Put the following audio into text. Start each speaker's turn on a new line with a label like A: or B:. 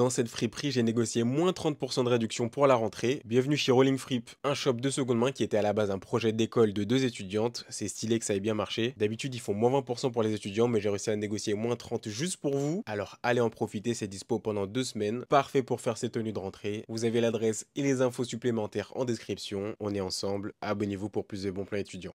A: Dans cette friperie, j'ai négocié moins 30% de réduction pour la rentrée. Bienvenue chez Rolling Fripp, un shop de seconde main qui était à la base un projet d'école de deux étudiantes. C'est stylé que ça ait bien marché. D'habitude, ils font moins 20% pour les étudiants, mais j'ai réussi à négocier moins 30 juste pour vous. Alors allez en profiter, c'est dispo pendant deux semaines. Parfait pour faire ces tenues de rentrée. Vous avez l'adresse et les infos supplémentaires en description. On est ensemble. Abonnez-vous pour plus de bons plans étudiants.